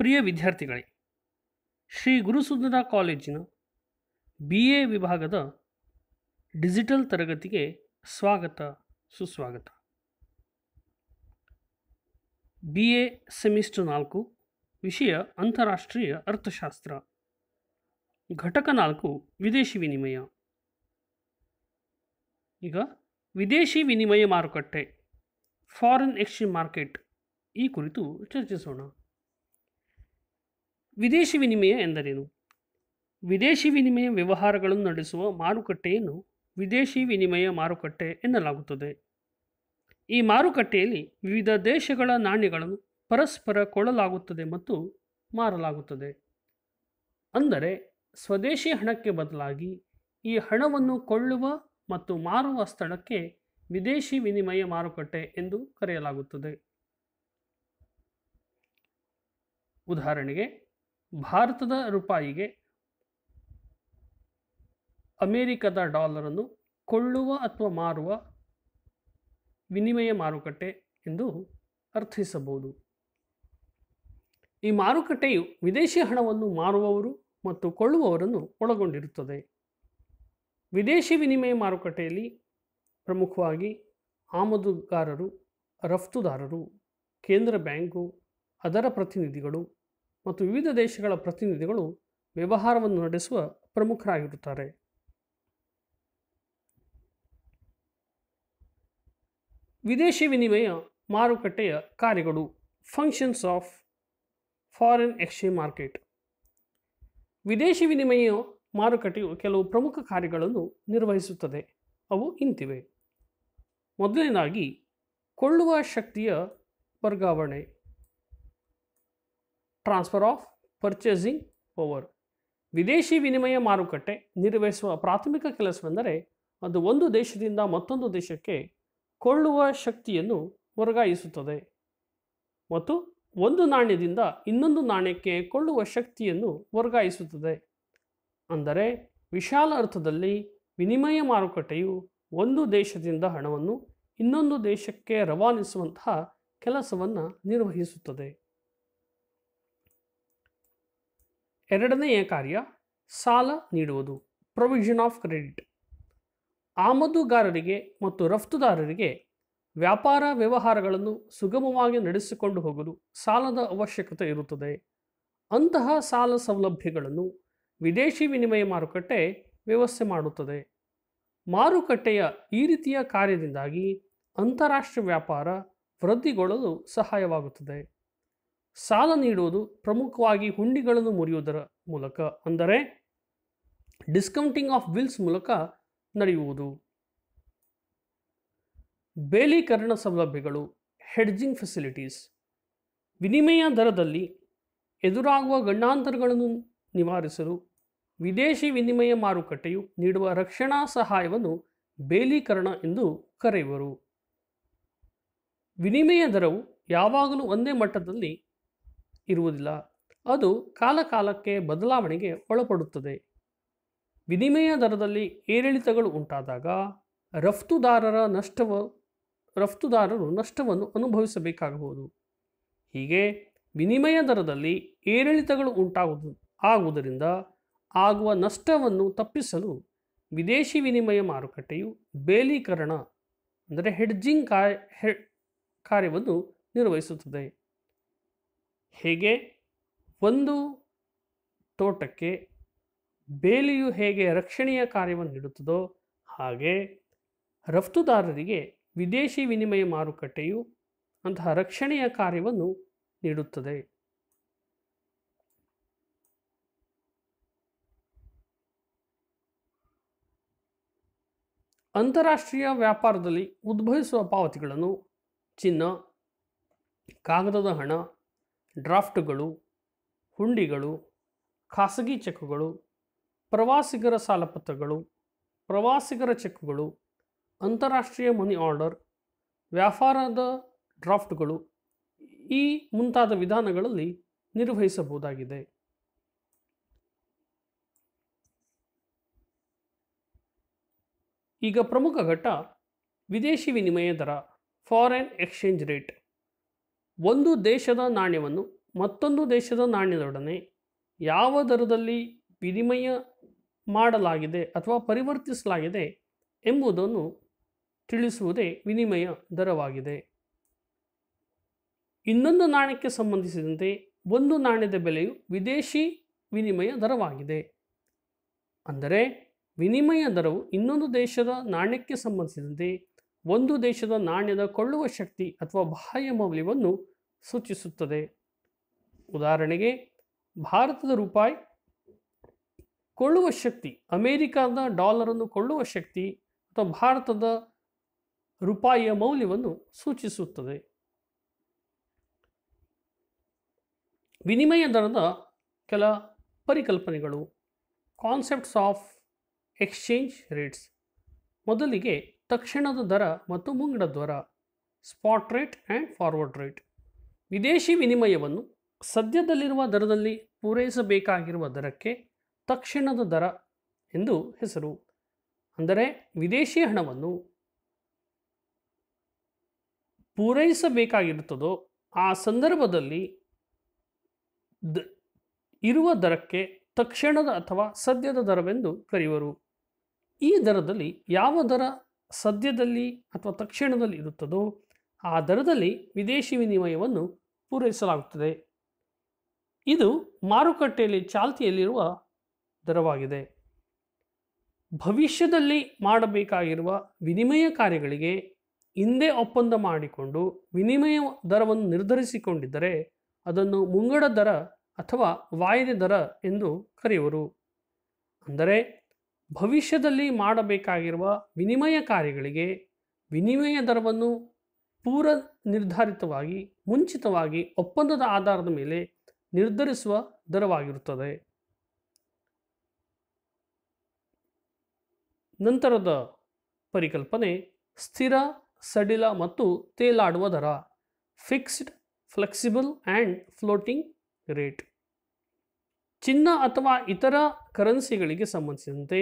ಪ್ರಿಯ ವಿದ್ಯಾರ್ಥಿಗಳೇ ಶ್ರೀ ಗುರುಸುಂದರ ಕಾಲೇಜಿನ B A ವಿಭಾಗದ ಡಿಜಿಟಲ್ ತರಗತಿಗೆ ಸ್ವಾಗತ ಸುಸ್ವಾಗತ ಬಿ ಎ ಸೆಮಿಸ್ಟರ್ ನಾಲ್ಕು ವಿಷಯ ಅಂತಾರಾಷ್ಟ್ರೀಯ ಅರ್ಥಶಾಸ್ತ್ರ ಘಟಕ ನಾಲ್ಕು ವಿದೇಶಿ ವಿನಿಮಯ ಈಗ ವಿದೇಶಿ ವಿನಿಮಯ ಮಾರುಕಟ್ಟೆ ಫಾರಿನ್ ಎಕ್ಸ್ಚೇಂಜ್ ಮಾರ್ಕೆಟ್ ಈ ಕುರಿತು ಚರ್ಚಿಸೋಣ ವಿದೇಶಿ ವಿನಿಮಯ ಎಂದರೇನು ವಿದೇಶಿ ವಿನಿಮಯ ವ್ಯವಹಾರಗಳನ್ನು ನಡೆಸುವ ಮಾರುಕಟ್ಟೆಯನ್ನು ವಿದೇಶಿ ವಿನಿಮಯ ಮಾರುಕಟ್ಟೆ ಎನ್ನಲಾಗುತ್ತದೆ ಈ ಮಾರುಕಟ್ಟೆಯಲ್ಲಿ ವಿವಿಧ ದೇಶಗಳ ನಾಣ್ಯಗಳನ್ನು ಪರಸ್ಪರ ಕೊಳ್ಳಲಾಗುತ್ತದೆ ಮತ್ತು ಮಾರಲಾಗುತ್ತದೆ ಅಂದರೆ ಸ್ವದೇಶಿ ಹಣಕ್ಕೆ ಬದಲಾಗಿ ಈ ಹಣವನ್ನು ಕೊಳ್ಳುವ ಮತ್ತು ಮಾರುವ ಸ್ಥಳಕ್ಕೆ ವಿದೇಶಿ ವಿನಿಮಯ ಮಾರುಕಟ್ಟೆ ಎಂದು ಕರೆಯಲಾಗುತ್ತದೆ ಉದಾಹರಣೆಗೆ ಭಾರತದ ರೂಪಾಯಿಗೆ ಅಮೇರಿಕದ ಡಾಲರನ್ನು ಕೊಳ್ಳುವ ಅಥವಾ ಮಾರುವ ವಿನಿಮಯ ಮಾರುಕಟ್ಟೆ ಎಂದು ಅರ್ಥೈಸಬಹುದು ಈ ಮಾರುಕಟ್ಟೆಯು ವಿದೇಶಿ ಹಣವನ್ನು ಮಾರುವವರು ಮತ್ತು ಕೊಳ್ಳುವವರನ್ನು ಒಳಗೊಂಡಿರುತ್ತದೆ ವಿದೇಶಿ ವಿನಿಮಯ ಮಾರುಕಟ್ಟೆಯಲ್ಲಿ ಪ್ರಮುಖವಾಗಿ ಆಮದುಗಾರರು ರಫ್ತುದಾರರು ಕೇಂದ್ರ ಬ್ಯಾಂಕು ಅದರ ಪ್ರತಿನಿಧಿಗಳು ಮತ್ತು ವಿವಿಧ ದೇಶಗಳ ಪ್ರತಿನಿಧಿಗಳು ವ್ಯವಹಾರವನ್ನು ನಡೆಸುವ ಪ್ರಮುಖರಾಗಿರುತ್ತಾರೆ ವಿದೇಶಿ ವಿನಿಮಯ ಮಾರುಕಟ್ಟೆಯ ಕಾರ್ಯಗಳು functions of foreign exchange market ವಿದೇಶಿ ವಿನಿಮಯ ಮಾರುಕಟ್ಟೆಯು ಕೆಲವು ಪ್ರಮುಖ ಕಾರ್ಯಗಳನ್ನು ನಿರ್ವಹಿಸುತ್ತದೆ ಅವು ಇಂತಿವೆ ಮೊದಲನೇದಾಗಿ ಕೊಳ್ಳುವ ಶಕ್ತಿಯ ವರ್ಗಾವಣೆ ಟ್ರಾನ್ಸ್ಫರ್ ಆಫ್ ಪರ್ಚೇಸಿಂಗ್ ಪವರ್ ವಿದೇಶಿ ವಿನಿಮಯ ಮಾರುಕಟ್ಟೆ ನಿರ್ವಹಿಸುವ ಪ್ರಾಥಮಿಕ ಕೆಲಸವೆಂದರೆ ಅದು ಒಂದು ದೇಶದಿಂದ ಮತ್ತೊಂದು ದೇಶಕ್ಕೆ ಕೊಳ್ಳುವ ಶಕ್ತಿಯನ್ನು ವರ್ಗಾಯಿಸುತ್ತದೆ ಮತ್ತು ಒಂದು ನಾಣ್ಯದಿಂದ ಇನ್ನೊಂದು ನಾಣ್ಯಕ್ಕೆ ಕೊಳ್ಳುವ ಶಕ್ತಿಯನ್ನು ವರ್ಗಾಯಿಸುತ್ತದೆ ಅಂದರೆ ವಿಶಾಲ ಅರ್ಥದಲ್ಲಿ ವಿನಿಮಯ ಮಾರುಕಟ್ಟೆಯು ಒಂದು ದೇಶದಿಂದ ಹಣವನ್ನು ಇನ್ನೊಂದು ದೇಶಕ್ಕೆ ರವಾನಿಸುವಂತಹ ಕೆಲಸವನ್ನು ನಿರ್ವಹಿಸುತ್ತದೆ ಎರಡನೆಯ ಕಾರ್ಯ ಸಾಲ ನೀಡುವುದು ಪ್ರೊವಿಷನ್ ಆಫ್ ಕ್ರೆಡಿಟ್ ಆಮದುಗಾರರಿಗೆ ಮತ್ತು ರಫ್ತುದಾರರಿಗೆ ವ್ಯಾಪಾರ ವ್ಯವಹಾರಗಳನ್ನು ಸುಗಮವಾಗಿ ನಡೆಸಿಕೊಂಡು ಹೋಗಲು ಸಾಲದ ಅವಶ್ಯಕತೆ ಇರುತ್ತದೆ ಅಂತಹ ಸಾಲ ಸೌಲಭ್ಯಗಳನ್ನು ವಿದೇಶಿ ವಿನಿಮಯ ಮಾರುಕಟ್ಟೆ ವ್ಯವಸ್ಥೆ ಮಾಡುತ್ತದೆ ಮಾರುಕಟ್ಟೆಯ ಈ ರೀತಿಯ ಕಾರ್ಯದಿಂದಾಗಿ ಅಂತಾರಾಷ್ಟ್ರೀಯ ವ್ಯಾಪಾರ ವೃದ್ಧಿಗೊಳ್ಳಲು ಸಹಾಯವಾಗುತ್ತದೆ ಸಾಲ ನೀಡುವುದು ಪ್ರಮುಖವಾಗಿ ಹುಂಡಿಗಳನ್ನು ಮುರಿಯುವುದರ ಮೂಲಕ ಅಂದರೆ ಡಿಸ್ಕೌಂಟಿಂಗ್ ಆಫ್ ವಿಲ್ಸ್ ಮೂಲಕ ನಡೆಯುವುದು ಬೇಲೀಕರಣ ಸೌಲಭ್ಯಗಳು ಹೆಡ್ಜಿಂಗ್ ಫೆಸಿಲಿಟೀಸ್ ವಿನಿಮಯ ದರದಲ್ಲಿ ಎದುರಾಗುವ ಗಂಡಾಂತರಗಳನ್ನು ನಿವಾರಿಸಲು ವಿದೇಶಿ ವಿನಿಮಯ ಮಾರುಕಟ್ಟೆಯು ನೀಡುವ ರಕ್ಷಣಾ ಸಹಾಯವನ್ನು ಬೇಲೀಕರಣ ಎಂದು ಕರೆಯುವರು ವಿನಿಮಯ ದರವು ಯಾವಾಗಲೂ ಒಂದೇ ಮಟ್ಟದಲ್ಲಿ ಇರುವುದಿಲ್ಲ ಅದು ಕಾಲಕಾಲಕ್ಕೆ ಬದಲಾವಣೆಗೆ ಒಳಪಡುತ್ತದೆ ವಿನಿಮಯ ದರದಲ್ಲಿ ಏರಿಳಿತಗಳು ಉಂಟಾದಾಗ ರಫ್ತುದಾರರ ನಷ್ಟವ ರಫ್ತುದಾರರು ನಷ್ಟವನ್ನು ಅನುಭವಿಸಬೇಕಾಗಬಹುದು ಹೀಗೆ ವಿನಿಮಯ ದರದಲ್ಲಿ ಏರಿಳಿತಗಳು ಉಂಟಾಗುವುದು ಆಗುವುದರಿಂದ ಆಗುವ ನಷ್ಟವನ್ನು ತಪ್ಪಿಸಲು ವಿದೇಶಿ ವಿನಿಮಯ ಮಾರುಕಟ್ಟೆಯು ಬೇಲೀಕರಣ ಅಂದರೆ ಹೆಡ್ಜಿಂಗ್ ಕಾರ್ಯ ಕಾರ್ಯವನ್ನು ನಿರ್ವಹಿಸುತ್ತದೆ ಹೇಗೆ ಒಂದು ತೋಟಕ್ಕೆ ಬೇಲಿಯು ಹೇಗೆ ರಕ್ಷಣೆಯ ಕಾರ್ಯವನ್ನು ನೀಡುತ್ತದೋ ಹಾಗೆ ರಫ್ತುದಾರರಿಗೆ ವಿದೇಶಿ ವಿನಿಮಯ ಮಾರುಕಟ್ಟೆಯು ಅಂತಹ ರಕ್ಷಣೆಯ ಕಾರ್ಯವನ್ನು ನೀಡುತ್ತದೆ ಅಂತಾರಾಷ್ಟ್ರೀಯ ವ್ಯಾಪಾರದಲ್ಲಿ ಉದ್ಭವಿಸುವ ಪಾವತಿಗಳನ್ನು ಚಿನ್ನ ಕಾಗದದ ಹಣ ಡ್ರಾಫ್ಟ್ಗಳು ಹುಂಡಿಗಳು ಖಾಸಗಿ ಚೆಕ್ಗಳು ಪ್ರವಾಸಿಗರ ಸಾಲಪತ್ರಗಳು ಪ್ರವಾಸಿಗರ ಚೆಕ್ಗಳು ಅಂತಾರಾಷ್ಟ್ರೀಯ ಮನಿ ಆರ್ಡರ್ ವ್ಯಾಪಾರದ ಡ್ರಾಫ್ಟ್ಗಳು ಈ ಮುಂತಾದ ವಿಧಾನಗಳಲ್ಲಿ ನಿರ್ವಹಿಸಬಹುದಾಗಿದೆ ಈಗ ಪ್ರಮುಖ ಘಟ್ಟ ವಿದೇಶಿ ವಿನಿಮಯ ದರ ಫಾರೆನ್ ಎಕ್ಸ್ಚೇಂಜ್ ರೇಟ್ ಒಂದು ದೇಶದ ನಾಣ್ಯವನ್ನು ಮತ್ತೊಂದು ದೇಶದ ನಾಣ್ಯದೊಡನೆ ಯಾವ ದರದಲ್ಲಿ ವಿನಿಮಯ ಮಾಡಲಾಗಿದೆ ಅಥವಾ ಪರಿವರ್ತಿಸಲಾಗಿದೆ ಎಂಬುದನ್ನು ತಿಳಿಸುವುದೇ ವಿನಿಮಯ ದರವಾಗಿದೆ ಇನ್ನೊಂದು ನಾಣ್ಯಕ್ಕೆ ಸಂಬಂಧಿಸಿದಂತೆ ಒಂದು ನಾಣ್ಯದ ಬೆಲೆಯು ವಿದೇಶಿ ವಿನಿಮಯ ದರವಾಗಿದೆ ಅಂದರೆ ವಿನಿಮಯ ದರವು ಇನ್ನೊಂದು ದೇಶದ ನಾಣ್ಯಕ್ಕೆ ಸಂಬಂಧಿಸಿದಂತೆ ಒಂದು ದೇಶದ ನಾಣ್ಯದ ಕೊಳ್ಳುವ ಶಕ್ತಿ ಅಥವಾ ಬಾಹ್ಯ ಮೌಲ್ಯವನ್ನು ಸೂಚಿಸುತ್ತದೆ ಉದಾಹರಣೆಗೆ ಭಾರತದ ರೂಪಾಯಿ ಕೊಳ್ಳುವ ಶಕ್ತಿ ಅಮೇರಿಕಾದ ಡಾಲರನ್ನು ಕೊಳ್ಳುವ ಶಕ್ತಿ ಅಥವಾ ಭಾರತದ ರೂಪಾಯಿಯ ಮೌಲ್ಯವನ್ನು ಸೂಚಿಸುತ್ತದೆ ವಿನಿಮಯ ದರದ ಕೆಲ ಪರಿಕಲ್ಪನೆಗಳು ಕಾನ್ಸೆಪ್ಟ್ಸ್ ಆಫ್ ಎಕ್ಸ್ಚೇಂಜ್ ರೇಟ್ಸ್ ಮೊದಲಿಗೆ ತಕ್ಷಣದ ದರ ಮತ್ತು ಮುಂಗಡ ದರ spot rate and forward rate ವಿದೇಶಿ ವಿನಿಮಯವನ್ನು ಸದ್ಯದಲ್ಲಿರುವ ದರದಲ್ಲಿ ಪೂರೈಸಬೇಕಾಗಿರುವ ದರಕ್ಕೆ ತಕ್ಷಣದ ದರ ಎಂದು ಹೆಸರು ಅಂದರೆ ವಿದೇಶಿ ಹಣವನ್ನು ಪೂರೈಸಬೇಕಾಗಿರುತ್ತದೋ ಆ ಸಂದರ್ಭದಲ್ಲಿ ದ ಇರುವ ದರಕ್ಕೆ ತಕ್ಷಣದ ಅಥವಾ ಸದ್ಯದ ದರವೆಂದು ಕರೆಯುವರು ಈ ದರದಲ್ಲಿ ಯಾವ ದರ ಸದ್ಯದಲ್ಲಿ ಅಥವಾ ತಕ್ಷಣದಲ್ಲಿ ಇರುತ್ತದೋ ಆ ದರದಲ್ಲಿ ವಿದೇಶಿ ವಿನಿಮಯವನ್ನು ಪೂರೈಸಲಾಗುತ್ತದೆ ಇದು ಮಾರುಕಟ್ಟೆಯಲ್ಲಿ ಚಾಲ್ತಿಯಲ್ಲಿರುವ ದರವಾಗಿದೆ ಭವಿಷ್ಯದಲ್ಲಿ ಮಾಡಬೇಕಾಗಿರುವ ವಿನಿಮಯ ಕಾರ್ಯಗಳಿಗೆ ಹಿಂದೆ ಒಪ್ಪಂದ ಮಾಡಿಕೊಂಡು ವಿನಿಮಯ ದರವನ್ನು ನಿರ್ಧರಿಸಿಕೊಂಡಿದ್ದರೆ ಅದನ್ನು ಮುಂಗಡ ದರ ಅಥವಾ ವಾಯಿದೆ ದರ ಎಂದು ಕರೆಯುವರು ಅಂದರೆ ಭವಿಷ್ಯದಲ್ಲಿ ಮಾಡಬೇಕಾಗಿರುವ ವಿನಿಮಯ ಕಾರ್ಯಗಳಿಗೆ ವಿನಿಮಯ ದರವನ್ನು ಪೂರ್ವ ನಿರ್ಧಾರಿತವಾಗಿ ಮುಂಚಿತವಾಗಿ ಒಪ್ಪಂದದ ಆಧಾರದ ಮೇಲೆ ನಿರ್ಧರಿಸುವ ದರವಾಗಿರುತ್ತದೆ ನಂತರದ ಪರಿಕಲ್ಪನೆ ಸ್ಥಿರ ಸಡಿಲ ಮತ್ತು ತೇಲಾಡುವ ದರ fixed flexible and floating rate ಚಿನ್ನ ಅಥವಾ ಇತರ ಕರೆನ್ಸಿಗಳಿಗೆ ಸಂಬಂಧಿಸಿದಂತೆ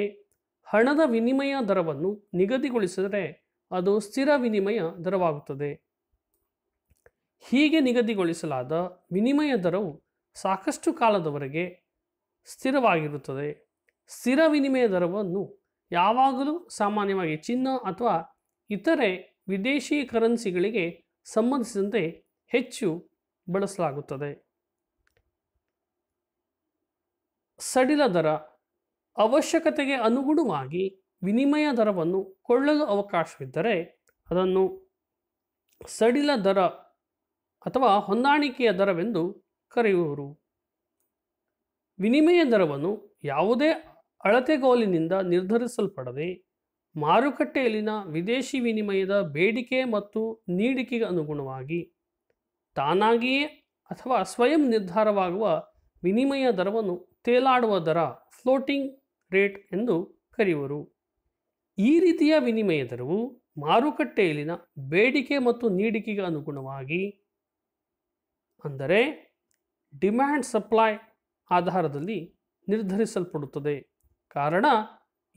ಹಣದ ವಿನಿಮಯ ದರವನ್ನು ನಿಗದಿಗೊಳಿಸಿದರೆ ಅದು ಸ್ಥಿರ ವಿನಿಮಯ ದರವಾಗುತ್ತದೆ ಹೀಗೆ ನಿಗದಿಗೊಳಿಸಲಾದ ವಿನಿಮಯ ದರವು ಸಾಕಷ್ಟು ಕಾಲದವರೆಗೆ ಸ್ಥಿರವಾಗಿರುತ್ತದೆ ಸ್ಥಿರ ವಿನಿಮಯ ದರವನ್ನು ಯಾವಾಗಲೂ ಸಾಮಾನ್ಯವಾಗಿ ಚಿನ್ನ ಅಥವಾ ಇತರೆ ವಿದೇಶಿ ಕರೆನ್ಸಿಗಳಿಗೆ ಸಂಬಂಧಿಸಿದಂತೆ ಹೆಚ್ಚು ಬಳಸಲಾಗುತ್ತದೆ ಸಡಿಲ ದರ ಅವಶ್ಯಕತೆಗೆ ಅನುಗುಣವಾಗಿ ವಿನಿಮಯ ದರವನ್ನು ಕೊಳ್ಳಲು ಅವಕಾಶವಿದ್ದರೆ ಅದನ್ನು ಸಡಿಲ ದರ ಅಥವಾ ಹೊಂದಾಣಿಕೆಯ ದರವೆಂದು ಕರೆಯುವರು ವಿನಿಮಯ ದರವನ್ನು ಯಾವುದೇ ಅಳತೆಗೋಲಿನಿಂದ ನಿರ್ಧರಿಸಲ್ಪಡದೆ ಮಾರುಕಟ್ಟೆಯಲ್ಲಿನ ವಿದೇಶಿ ವಿನಿಮಯದ ಬೇಡಿಕೆ ಮತ್ತು ನೀಡಿಕೆಗೆ ಅನುಗುಣವಾಗಿ ತಾನಾಗಿಯೇ ಅಥವಾ ಸ್ವಯಂ ನಿರ್ಧಾರವಾಗುವ ವಿನಿಮಯ ದರವನ್ನು ತೇಲಾಡುವ ದರ ಫ್ಲೋಟಿಂಗ್ ರೇಟ್ ಎಂದು ಕರೆಯುವರು ಈ ರೀತಿಯ ವಿನಿಮಯ ದರವು ಮಾರುಕಟ್ಟೆಯಲ್ಲಿನ ಬೇಡಿಕೆ ಮತ್ತು ನೀಡಿಕೆಗೆ ಅನುಗುಣವಾಗಿ ಅಂದರೆ ಡಿಮ್ಯಾಂಡ್ ಸಪ್ಲೈ ಆಧಾರದಲ್ಲಿ ನಿರ್ಧರಿಸಲ್ಪಡುತ್ತದೆ ಕಾರಣ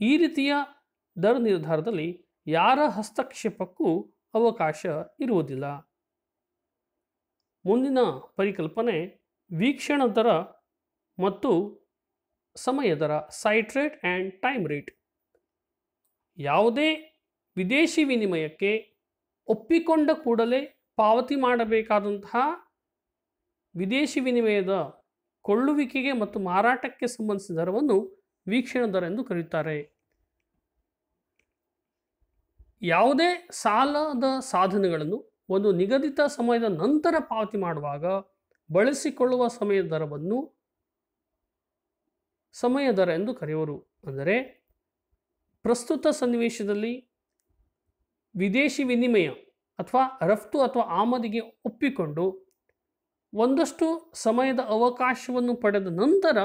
ಈ ರೀತಿಯ ದರ ನಿರ್ಧಾರದಲ್ಲಿ ಯಾರ ಹಸ್ತಕ್ಷೇಪಕ್ಕೂ ಅವಕಾಶ ಇರುವುದಿಲ್ಲ ಮುಂದಿನ ಪರಿಕಲ್ಪನೆ ವೀಕ್ಷಣ ದರ ಮತ್ತು ಸಮಯ ದರ sight rate and time rate ಯಾವುದೇ ವಿದೇಶಿ ವಿನಿಮಯಕ್ಕೆ ಒಪ್ಪಿಕೊಂಡ ಕೂಡಲೇ ಪಾವತಿ ಮಾಡಬೇಕಾದಂತಹ ವಿದೇಶಿ ವಿನಿಮಯದ ಕೊಳ್ಳುವಿಕೆಗೆ ಮತ್ತು ಮಾರಾಟಕ್ಕೆ ಸಂಬಂಧಿಸಿದ ದರವನ್ನು ವೀಕ್ಷಣ ದರ ಎಂದು ಕರೆಯುತ್ತಾರೆ ಯಾವುದೇ ಸಾಲದ ಸಾಧನಗಳನ್ನು ಒಂದು ನಿಗದಿತ ಸಮಯದ ನಂತರ ಪಾವತಿ ಮಾಡುವಾಗ ಬಳಸಿಕೊಳ್ಳುವ ಸಮಯದ ದರವನ್ನು ಸಮಯ ದರ ಎಂದು ಕರೆಯುವರು ಅಂದರೆ ಪ್ರಸ್ತುತ ಸನ್ನಿವೇಶದಲ್ಲಿ ವಿದೇಶಿ ವಿನಿಮಯ ಅಥವಾ ರಫ್ತು ಅಥವಾ ಆಮದಿಗೆ ಒಪ್ಪಿಕೊಂಡು ಒಂದಷ್ಟು ಸಮಯದ ಅವಕಾಶವನ್ನು ಪಡೆದ ನಂತರ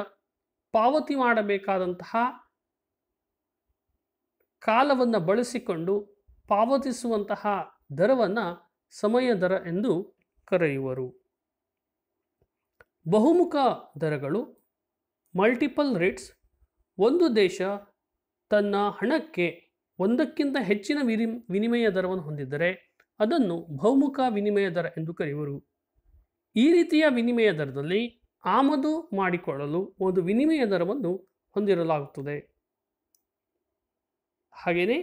ಪಾವತಿ ಮಾಡಬೇಕಾದಂತಹ ಕಾಲವನ್ನು ಬಳಸಿಕೊಂಡು ಪಾವತಿಸುವಂತಹ ದರವನ್ನು ಸಮಯ ದರ ಎಂದು ಕರೆಯುವರು ಬಹುಮುಖ ದರಗಳು ಮಲ್ಟಿಪಲ್ ರೇಟ್ಸ್ ಒಂದು ದೇಶ ತನ್ನ ಹಣಕ್ಕೆ ಒಂದಕ್ಕಿಂತ ಹೆಚ್ಚಿನ ವಿನಿಮಯ ದರವನ್ನು ಹೊಂದಿದ್ದರೆ ಅದನ್ನು ಬಹುಮುಖ ವಿನಿಮಯ ದರ ಎಂದು ಕರೆಯುವರು ಈ ರೀತಿಯ ವಿನಿಮಯ ದರದಲ್ಲಿ ಆಮದು ಮಾಡಿಕೊಳ್ಳಲು ಒಂದು ವಿನಿಮಯ ದರವನ್ನು ಹೊಂದಿರಲಾಗುತ್ತದೆ ಹಾಗೆಯೇ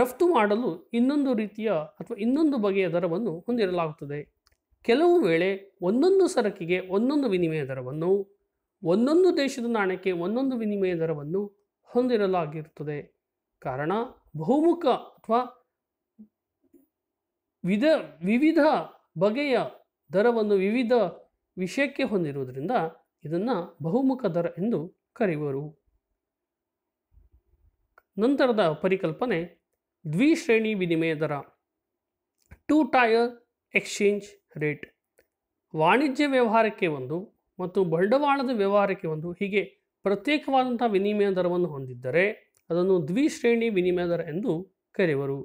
ರಫ್ತು ಮಾಡಲು ಇನ್ನೊಂದು ರೀತಿಯ ಅಥವಾ ಇನ್ನೊಂದು ಬಗೆಯ ದರವನ್ನು ಹೊಂದಿರಲಾಗುತ್ತದೆ ಕೆಲವು ವೇಳೆ ಒಂದೊಂದು ಸರಕಿಗೆ ಒಂದೊಂದು ವಿನಿಮಯ ದರವನ್ನು ಒಂದೊಂದು ದೇಶದ ನಾಣ್ಯಕ್ಕೆ ಒಂದೊಂದು ವಿನಿಮಯ ದರವನ್ನು ಹೊಂದಿರಲಾಗಿರುತ್ತದೆ ಕಾರಣ ಬಹುಮುಖ ಅಥವಾ ವಿಧ ವಿವಿಧ ಬಗೆಯ ದರವನ್ನು ವಿವಿಧ ವಿಷಯಕ್ಕೆ ಹೊಂದಿರುವುದರಿಂದ ಇದನ್ನು ಬಹುಮುಖ ದರ ಎಂದು ಕರೆಯುವರು ನಂತರದ ಪರಿಕಲ್ಪನೆ ದ್ವಿಶ್ರೇಣಿ ವಿನಿಮಯ ದರ ಟೂ ಟೈರ್ ಎಕ್ಸ್ಚೇಂಜ್ ರೇಟ್ ವಾಣಿಜ್ಯ ವ್ಯವಹಾರಕ್ಕೆ ಒಂದು ಮತ್ತು ಬಂಡವಾಳದ ವ್ಯವಹಾರಕ್ಕೆ ಒಂದು ಹೀಗೆ ಪ್ರತ್ಯೇಕವಾದಂಥ ವಿನಿಮಯ ದರವನ್ನು ಹೊಂದಿದ್ದರೆ ಅದನ್ನು ದ್ವಿಶ್ರೇಣಿ ವಿನಿಮಯ ದರ ಎಂದು ಕರೆಯುವರು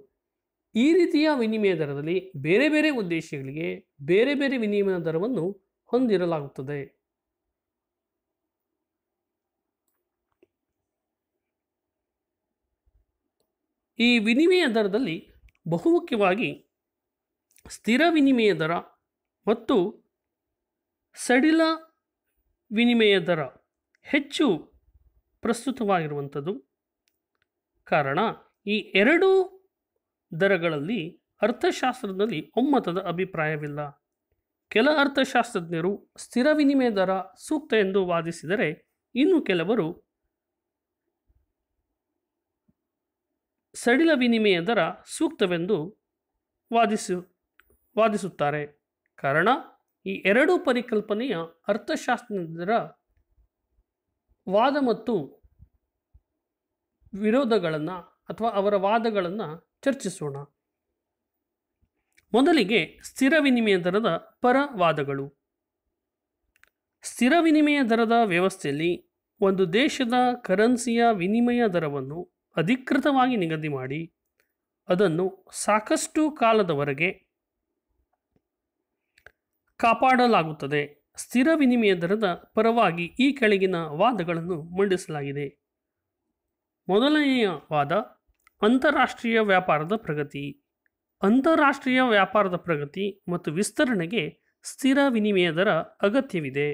ಈ ರೀತಿಯ ವಿನಿಮಯ ದರದಲ್ಲಿ ಬೇರೆ ಬೇರೆ ಉದ್ದೇಶಗಳಿಗೆ ಬೇರೆ ಬೇರೆ ವಿನಿಮಯ ದರವನ್ನು ಹೊಂದಿರಲಾಗುತ್ತದೆ ಈ ವಿನಿಮಯ ದರದಲ್ಲಿ ಬಹುಮುಖ್ಯವಾಗಿ ಸ್ಥಿರ ವಿನಿಮಯ ದರ ಮತ್ತು ಸಡಿಲ ವಿನಿಮಯ ದರ ಹೆಚ್ಚು ಪ್ರಸ್ತುತವಾಗಿರುವಂಥದ್ದು ಕಾರಣ ಈ ಎರಡೂ ದರಗಳಲ್ಲಿ ಅರ್ಥಶಾಸ್ತ್ರದಲ್ಲಿ ಒಮ್ಮತದ ಅಭಿಪ್ರಾಯವಿಲ್ಲ ಕೆಲ ಅರ್ಥಶಾಸ್ತ್ರಜ್ಞರು ಸ್ಥಿರ ವಿನಿಮಯ ದರ ಸೂಕ್ತ ಎಂದು ವಾದಿಸಿದರೆ ಇನ್ನು ಕೆಲವರು ಸಡಿಲ ವಿನಿಮಯ ದರ ಸೂಕ್ತವೆಂದು ವಾದಿಸು ವಾದಿಸುತ್ತಾರೆ ಕಾರಣ ಈ ಎರಡೂ ಪರಿಕಲ್ಪನೆಯ ಅರ್ಥಶಾಸ್ತ್ರದ ವಾದ ಮತ್ತು ವಿರೋಧಗಳನ್ನು ಅಥವಾ ಅವರ ವಾದಗಳನ್ನು ಚರ್ಚಿಸೋಣ ಮೊದಲಿಗೆ ಸ್ಥಿರ ವಿನಿಮಯ ದರದ ಪರವಾದಗಳು ಸ್ಥಿರ ವಿನಿಮಯ ದರದ ವ್ಯವಸ್ಥೆಯಲ್ಲಿ ಒಂದು ದೇಶದ ಕರೆನ್ಸಿಯ ವಿನಿಮಯ ದರವನ್ನು ಅಧಿಕೃತವಾಗಿ ನಿಗದಿ ಮಾಡಿ ಅದನ್ನು ಸಾಕಷ್ಟು ಕಾಲದವರೆಗೆ ಕಾಪಾಡಲಾಗುತ್ತದೆ ಸ್ಥಿರ ವಿನಿಮಯ ದರದ ಪರವಾಗಿ ಈ ಕೆಳಗಿನ ವಾದಗಳನ್ನು ಮಂಡಿಸಲಾಗಿದೆ ಮೊದಲನೆಯ ವಾದ ಅಂತಾರಾಷ್ಟ್ರೀಯ ವ್ಯಾಪಾರದ ಪ್ರಗತಿ ಅಂತಾರಾಷ್ಟ್ರೀಯ ವ್ಯಾಪಾರದ ಪ್ರಗತಿ ಮತ್ತು ವಿಸ್ತರಣೆಗೆ ಸ್ಥಿರ ವಿನಿಮಯ ದರ ಅಗತ್ಯವಿದೆ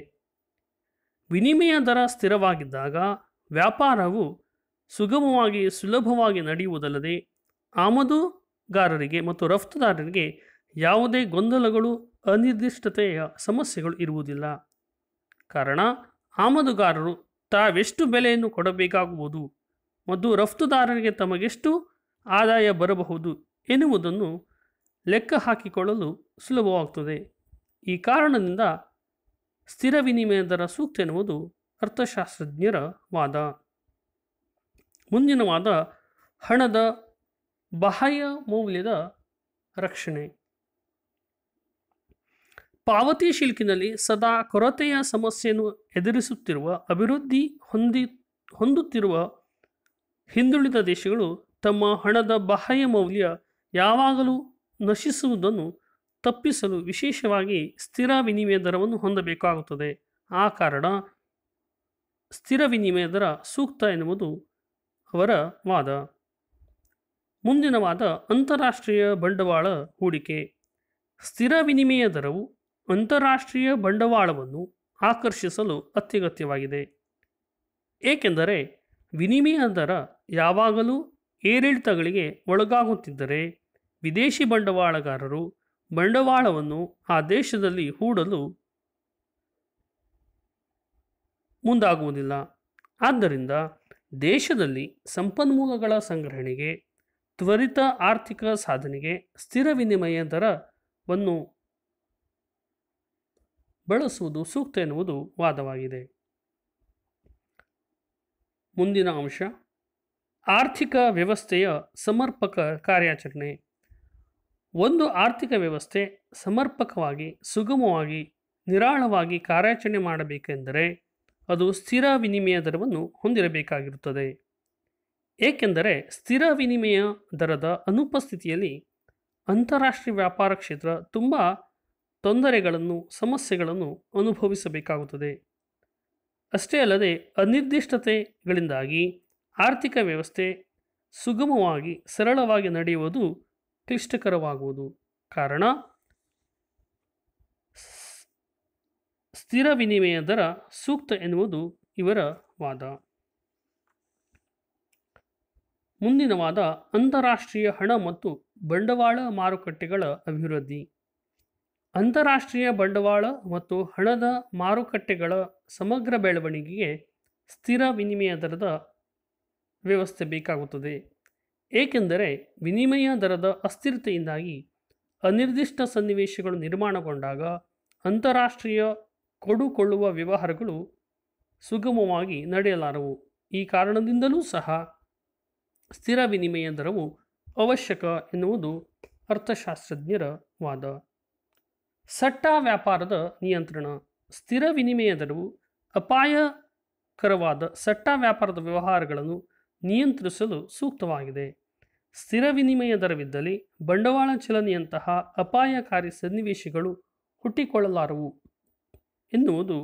ವಿನಿಮಯ ದರ ಸ್ಥಿರವಾಗಿದ್ದಾಗ ವ್ಯಾಪಾರವು ಸುಗಮವಾಗಿ ಸುಲಭವಾಗಿ ನಡೆಯುವುದಲ್ಲದೆ ಆಮದುಗಾರರಿಗೆ ಮತ್ತು ರಫ್ತುದಾರರಿಗೆ ಯಾವುದೇ ಗೊಂದಲಗಳು ಅನಿರ್ದಿಷ್ಟತೆಯ ಸಮಸ್ಯೆಗಳು ಇರುವುದಿಲ್ಲ ಕಾರಣ ಆಮದುಗಾರರು ತಾವೆಷ್ಟು ಬೆಲೆಯನ್ನು ಕೊಡಬೇಕಾಗುವುದು ಮತ್ತು ರಫ್ತುದಾರರಿಗೆ ತಮಗೆಷ್ಟು ಆದಾಯ ಬರಬಹುದು ಎನ್ನುವುದನ್ನು ಲೆಕ್ಕ ಹಾಕಿಕೊಳ್ಳಲು ಸುಲಭವಾಗುತ್ತದೆ ಈ ಕಾರಣದಿಂದ ಸ್ಥಿರ ವಿನಿಮಯ ದರ ಸೂಕ್ತ ಎನ್ನುವುದು ಅರ್ಥಶಾಸ್ತ್ರಜ್ಞರ ವಾದ ಮುಂದಿನ ವಾದ ಹಣದ ಬಾಹ್ಯ ಮೌಲ್ಯದ ರಕ್ಷಣೆ ಪಾವತಿ ಶಿಲ್ಕಿನಲ್ಲಿ ಸದಾ ಕೊರತೆಯ ಸಮಸ್ಯೆಯನ್ನು ಎದುರಿಸುತ್ತಿರುವ ಅಭಿವೃದ್ಧಿ ಹೊಂದಿ ಹೊಂದುತ್ತಿರುವ ಹಿಂದುಳಿದ ದೇಶಗಳು ತಮ್ಮ ಹಣದ ಬಾಹ್ಯ ಮೌಲ್ಯ ಯಾವಾಗಲೂ ನಶಿಸುವುದನ್ನು ತಪ್ಪಿಸಲು ವಿಶೇಷವಾಗಿ ಸ್ಥಿರ ವಿನಿಮಯ ದರವನ್ನು ಹೊಂದಬೇಕಾಗುತ್ತದೆ ಆ ಕಾರಣ ಸ್ಥಿರ ವಿನಿಮಯ ದರ ಸೂಕ್ತ ಎನ್ನುವುದು ಅವರ ವಾದ ಮುಂದಿನ ವಾದ ಅಂತಾರಾಷ್ಟ್ರೀಯ ಬಂಡವಾಳ ಹೂಡಿಕೆ ಸ್ಥಿರ ವಿನಿಮಯ ದರವು ಅಂತಾರಾಷ್ಟ್ರೀಯ ಬಂಡವಾಳವನ್ನು ಆಕರ್ಷಿಸಲು ಅತ್ಯಗತ್ಯವಾಗಿದೆ ಏಕೆಂದರೆ ವಿನಿಮಯ ದರ ಯಾವಾಗಲೂ ಏರಿಳಿತಗಳಿಗೆ ಒಳಗಾಗುತ್ತಿದ್ದರೆ ವಿದೇಶಿ ಬಂಡವಾಳಗಾರರು ಬಂಡವಾಳವನ್ನು ಆ ದೇಶದಲ್ಲಿ ಹೂಡಲು ಮುಂದಾಗುವುದಿಲ್ಲ ಆದ್ದರಿಂದ ದೇಶದಲ್ಲಿ ಸಂಪನ್ಮೂಲಗಳ ಸಂಗ್ರಹಣೆಗೆ ತ್ವರಿತ ಆರ್ಥಿಕ ಸಾಧನೆಗೆ ಸ್ಥಿರ ವಿನಿಮಯ ದರವನ್ನು ಬಳಸುವುದು ಸೂಕ್ತ ಎನ್ನುವುದು ವಾದವಾಗಿದೆ ಮುಂದಿನ ಅಂಶ ಆರ್ಥಿಕ ವ್ಯವಸ್ಥೆಯ ಸಮರ್ಪಕ ಕಾರ್ಯಾಚರಣೆ ಒಂದು ಆರ್ಥಿಕ ವ್ಯವಸ್ಥೆ ಸಮರ್ಪಕವಾಗಿ ಸುಗಮವಾಗಿ ನಿರಾಳವಾಗಿ ಕಾರ್ಯಾಚರಣೆ ಮಾಡಬೇಕೆಂದರೆ ಅದು ಸ್ಥಿರ ವಿನಿಮಯ ದರವನ್ನು ಹೊಂದಿರಬೇಕಾಗಿರುತ್ತದೆ ಏಕೆಂದರೆ ಸ್ಥಿರ ವಿನಿಮಯ ದರದ ಅನುಪಸ್ಥಿತಿಯಲ್ಲಿ ಅಂತಾರಾಷ್ಟ್ರೀಯ ವ್ಯಾಪಾರ ಕ್ಷೇತ್ರ ತುಂಬ ತೊಂದರೆಗಳನ್ನು ಸಮಸ್ಯೆಗಳನ್ನು ಅನುಭವಿಸಬೇಕಾಗುತ್ತದೆ ಅಷ್ಟೇ ಅಲ್ಲದೆ ಅನಿರ್ದಿಷ್ಟತೆಗಳಿಂದಾಗಿ ಆರ್ಥಿಕ ವ್ಯವಸ್ಥೆ ಸುಗಮವಾಗಿ ಸರಳವಾಗಿ ನಡೆಯುವುದು ಕ್ಲಿಷ್ಟಕರವಾಗುವುದು ಕಾರಣ ಸ್ಥಿರ ವಿನಿಮಯ ದರ ಸೂಕ್ತ ಎನ್ನುವುದು ಇವರ ವಾದ ಮುಂದಿನ ವಾದ ಅಂತಾರಾಷ್ಟ್ರೀಯ ಹಣ ಮತ್ತು ಬಂಡವಾಳ ಮಾರುಕಟ್ಟೆಗಳ ಅಭಿವೃದ್ಧಿ ಅಂತಾರಾಷ್ಟ್ರೀಯ ಬಂಡವಾಳ ಮತ್ತು ಹಣದ ಮಾರುಕಟ್ಟೆಗಳ ಸಮಗ್ರ ಬೆಳವಣಿಗೆಗೆ ಸ್ಥಿರ ವಿನಿಮಯ ದರದ ವ್ಯವಸ್ಥೆ ಬೇಕಾಗುತ್ತದೆ ಏಕೆಂದರೆ ವಿನಿಮಯ ದರದ ಅಸ್ಥಿರತೆಯಿಂದಾಗಿ ಅನಿರ್ದಿಷ್ಟ ಸನ್ನಿವೇಶಗಳು ನಿರ್ಮಾಣಗೊಂಡಾಗ ಅಂತಾರಾಷ್ಟ್ರೀಯ ಕೊಡುಕೊಳ್ಳುವ ವ್ಯವಹಾರಗಳು ಸುಗಮವಾಗಿ ನಡೆಯಲಾರವು ಈ ಕಾರಣದಿಂದಲೂ ಸಹ ಸ್ಥಿರ ವಿನಿಮಯ ದರವು ಅವಶ್ಯಕ ಎನ್ನುವುದು ಅರ್ಥಶಾಸ್ತ್ರಜ್ಞರ ವಾದ ಸಟ್ಟ ವ್ಯಾಪಾರದ ನಿಯಂತ್ರಣ ಸ್ಥಿರ ವಿನಿಮಯ ದರವು ಅಪಾಯಕರವಾದ ಸಟ್ಟ ವ್ಯಾಪಾರದ ವ್ಯವಹಾರಗಳನ್ನು ನಿಯಂತ್ರಿಸಲು ಸೂಕ್ತವಾಗಿದೆ ಸ್ಥಿರ ವಿನಿಮಯ ದರವಿದ್ದಲ್ಲಿ ಬಂಡವಾಳ ಚಲನೆಯಂತಹ ಅಪಾಯಕಾರಿ ಸನ್ನಿವೇಶಗಳು ಹುಟ್ಟಿಕೊಳ್ಳಲಾರವು ಎನ್ನುವುದು